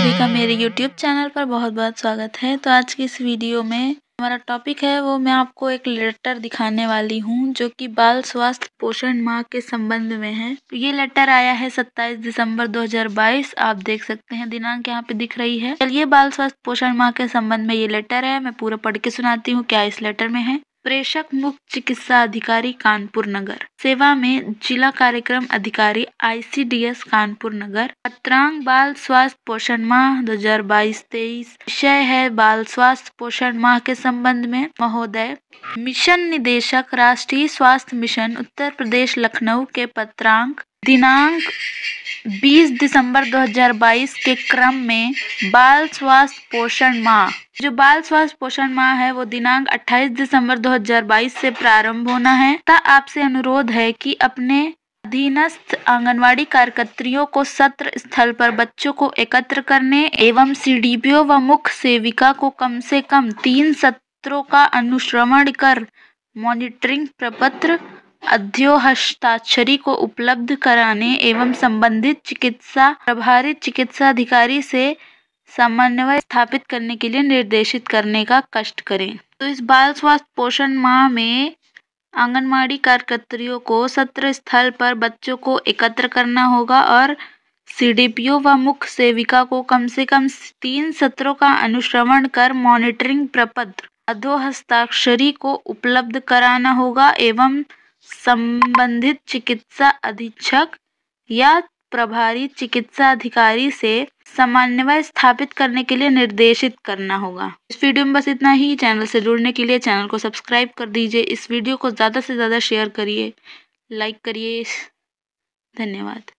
सभी का मेरे यूट्यूब चैनल पर बहुत बहुत स्वागत है तो आज की इस वीडियो में हमारा टॉपिक है वो मैं आपको एक लेटर दिखाने वाली हूँ जो कि बाल स्वास्थ्य पोषण माह के संबंध में है तो ये लेटर आया है 27 दिसंबर 2022 आप देख सकते हैं दिनांक यहाँ पे दिख रही है चलिए बाल स्वास्थ्य पोषण माह के संबंध में ये लेटर है मैं पूरा पढ़ के सुनाती हूँ क्या इस लेटर में है प्रेषक मुख्य चिकित्सा अधिकारी कानपुर नगर सेवा में जिला कार्यक्रम अधिकारी आईसीडीएस कानपुर नगर पत्रांग बाल स्वास्थ्य पोषण माह दो हजार बाईस तेईस विषय है बाल स्वास्थ्य पोषण माह के संबंध में महोदय मिशन निदेशक राष्ट्रीय स्वास्थ्य मिशन उत्तर प्रदेश लखनऊ के पत्रांक दिनांक बीस दिसंबर 2022 के क्रम में बाल स्वास्थ्य पोषण माह जो बाल स्वास्थ्य पोषण माह है वो दिनांक 28 दिसंबर 2022 से प्रारंभ होना है तथा आपसे अनुरोध है कि अपने अधीनस्थ आंगनवाड़ी कार्यकर्त्रियों को सत्र स्थल पर बच्चों को एकत्र करने एवं सी व मुख्य सेविका को कम से कम तीन सत्रों का अनुश्रवण कर मॉनिटरिंग प्रपत्र अध्योहस्ताक्षरी हस्ताक्षरी को उपलब्ध कराने एवं संबंधित चिकित्सा प्रभारी अधिकारी से समन्वय स्थापित करने के लिए निर्देशित करने का कष्ट करें तो इस बाल स्वास्थ्य पोषण माह में आंगनवाड़ी कार्यकर्तियों को सत्र स्थल पर बच्चों को एकत्र करना होगा और सीडीपीओ व मुख्य सेविका को कम से कम तीन सत्रों का अनुश्रवण कर मॉनिटरिंग प्रपत्र अधो हस्ताक्षरी को उपलब्ध कराना होगा एवं संबंधित चिकित्सा अधीक्षक या प्रभारी चिकित्सा अधिकारी से समन्वय स्थापित करने के लिए निर्देशित करना होगा इस वीडियो में बस इतना ही चैनल से जुड़ने के लिए चैनल को सब्सक्राइब कर दीजिए इस वीडियो को ज़्यादा से ज़्यादा शेयर करिए लाइक करिए धन्यवाद